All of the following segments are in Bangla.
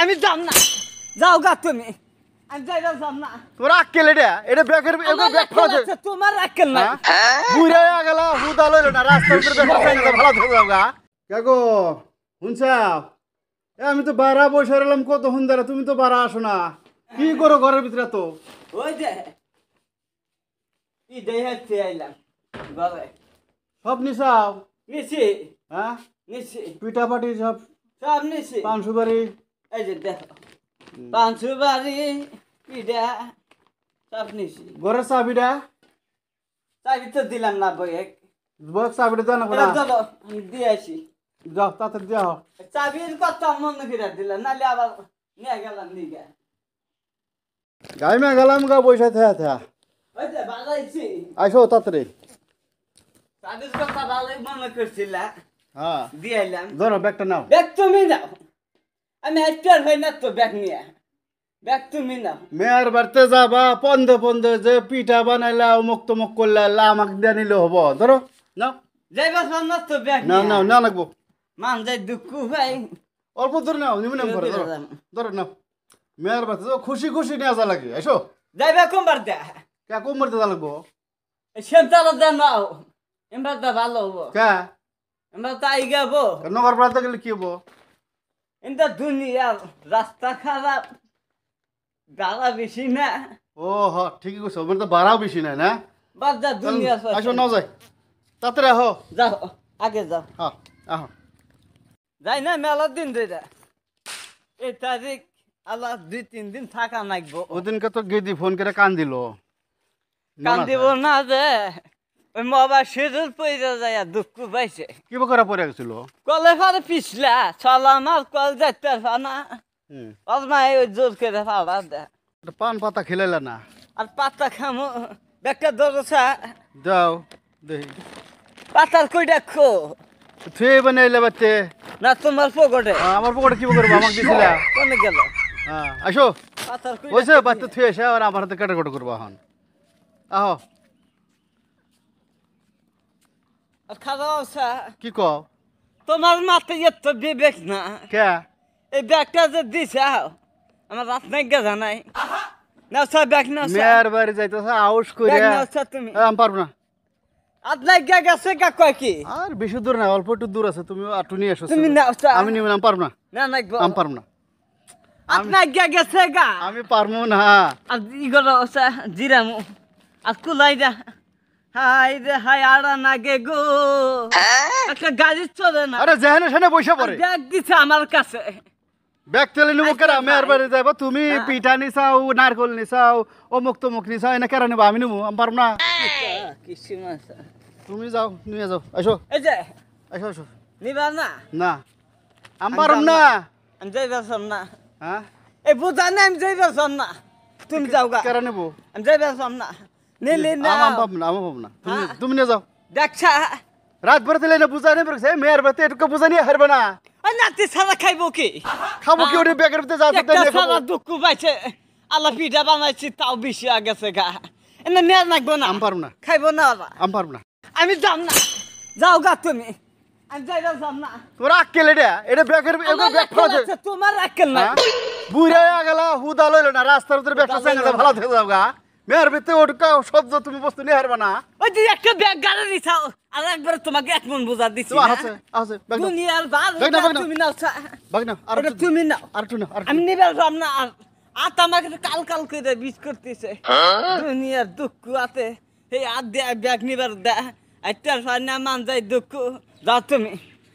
আমি যাম না যাও গা তুমি আমি যাই যাম না এটা ব্যাগের ব্যাগ তোমার হ্যাঁ? না আমি তো বারা বসে রইলাম কত হুন্দারা তুমি তো বারা আসো না কি করো ঘরের ভিতরে তো ওই যে আইলাম সব নিশাও নিশি হ্যাঁ পিঠা পাটি সব সব নিছি পান সুপারি এই যে দেখো পাঁচু বাড়ি পিঠা সব নিছি ঘরের চাবিটা চাবি তো দিলাম না বই এক বই চাবিটা জানো না চলো আমি দিয়ে আসি যাও তাতে যাও চাবির কথা মনে করে দিলাম নালে আবার নিয়ে গেলাম নিয়ে গাইমে গেলাম গা বৈশা থা থা আইসো তাড়াতাড়ি চাবির কথা ভালোই মনে করছিলা হ্যাঁ দিয়ে এলাম ধরো ব্যাগটা নাও ব্যাগ তুমি নাও আমি একটার হই না তো ব্যাগ নিয়ে ব্যাগ তুমি না মেয়ার বাড়তে যাবা পন্দ পন্দ যে পিঠা বানাইলা অমুক তমুক করলা লামাক দিয়ে নিলে হবো ধরো না যাইবা না তো ব্যাগ না না না লাগবো মান যাই দুঃখ ভাই অল্প ধরে নাও নিমু নাম করে ধরো ধরো মেয়ার বাড়তে যাও খুশি খুশি নিয়ে আসা লাগে এসো যাইবা কোমবার দে কে কোমবার দে লাগবো সেন্টারে দে নাও এমরা দা ভালো হবো কে এমরা তাই গাবো নগর পাড়াতে গেলে কি হবো কিন্তু দুনিয়া রাস্তা খারাপ গালা বেশি না ও হ ঠিকই কইছো মানে তো বাড়াও বেশি নাই না বাদ যা দুনিয়া আসো নাও যাই তাড়াতাড়ি আহো যাও আগে যাও হ্যাঁ আহো যাই না মেলা দিন ধরে এই তারিখ আল্লাহ দুই তিন দিন থাকা নাকবো ওদিনকে তো গেদি ফোন করে কান দিল কান দিব না যে ওই মাবা সেজুর পয়সা যায় দুঃখ পাইছে কি করে পড়ে গেছিল কলে ফারে পিছলা ছলা মাল কল যাইতে ফানা অজমাই ওই জোর করে ফাড়া দে পান পাতা খেলাইলে না আর পাতা খামো একটা দরজা যাও দেখি পাতার কই দেখো তুই বানাইলে বাতে না তোমার পকেটে আমার পকেটে কি করবো আমাকে দিছিলা কোনে গেল হ্যাঁ আসো পাতার কই ওইসে বাতে তুই এসে আমার হাতে কেটে কাটা করবো এখন আহ খাজা কি কও তোমার মাথায় এত বিবেক না কে এই ব্যাগটা যে দিছে আমার নাই গেজা নাই নাও স্যার ব্যাগ নাও মেয়ের বাড়ি যাইতেছ আউস করে নাও স্যার তুমি আমি পারবো না আপনার গা গেছে কয় কি আর বেশি না অল্প দূর আছে তুমি আটু নিয়ে এসো তুমি নাও আমি নিব না পারবো না আমি পারবো না গেছে গা আমি পারবো না আর ইগো জিরামু আর কুলাই যা হ্যাঁ? আচ্ছা, তুমি হ্যাঁ। পিঠা নিছাও নারকল ও মুক্ত মুখ নিছাও এনে কেন আমি নিবো আমি পারবো না তুমি যাও নিয়ে যাও আসো আসো যে এসো না আমি পারব না আমি যাই না হ্যাঁ এই বুঝা না আমি যাই না তুমি যাও গা কেন নিবো আমি যাই না নে লে না আমার বাপ না আমার বাপ না তুমি হ্যাঁ। নিয়ে দেখছা রাত ভরে তেলে বুঝা নেই বলছে মেয়ের বাতে এটুকু বুঝা নিয়ে হারবে না নাতি সারা খাইবো কি খাবো কি ওটা বেগের ভিতরে যাচ্ছে তাই দুঃখ পাইছে আল্লাহ পিঠা বানাইছি তাও বেশি আগেছে গা এনে নেয়ার নাকবো না আমি পারবো না খাইবো না আমি পারবো না আমি যাম না যাও গা তুমি আমি যাই যাম না তোরা আক্কেল এটা এটা বেগের ব্যাগ তোমার আক্কেল না হ্যাঁ? বুড়ে গেলা হুদা লইল না রাস্তার ভিতরে ব্যাগটা চাঙ্গা ভালো থেকে যাও গা মেয়ের ভিতরে ওটা তুমি বস্তু নিয়ে হারবা না ওই যে একটা ব্যাগ গাড়ি দিছাও আর একবার তোমাকে এক মন বোঝা দিছি হ্যাঁ? আছে আছে তুমি হ্যাঁ। আর বাদ তুমি না বাগ না আর তুমি না আর তুমি না আমি নিবে রাম না আর আত আমাকে কাল কাল করে বিচ করতেছে দুনিয়ার দুঃখ আতে এই আর ব্যাগ নিবার দা একটা না মান যায় দুঃখ যা তুমি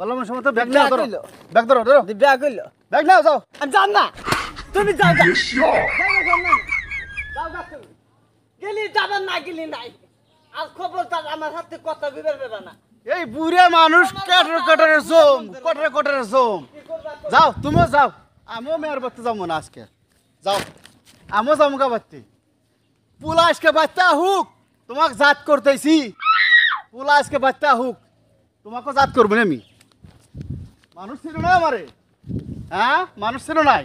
বললাম সময় তো ব্যাগ নাও ধরো ব্যাগ ধরো ধরো ব্যাগ হইলো ব্যাগ নাও যাও আমি যান না তুমি যাও গেলি যাবেন না গেলি নাই আর খবরদার আমার হাতে কথা বিবের দেবে না এই বুড়ে মানুষ কটরে কটরে সোম কটরে কটরে সোম যাও তুমিও যাও আমিও মেয়ের বাড়তে যাবো না আজকে যাও আমিও যাবো গা বাড়তে পুলা বাচ্চা হুক তোমাকে জাত করতেছি পুলাশকে বাচ্চা হুক তোমাকেও জাত করবো না আমি মানুষ ছিল না আমারে হ্যাঁ মানুষ ছিল নাই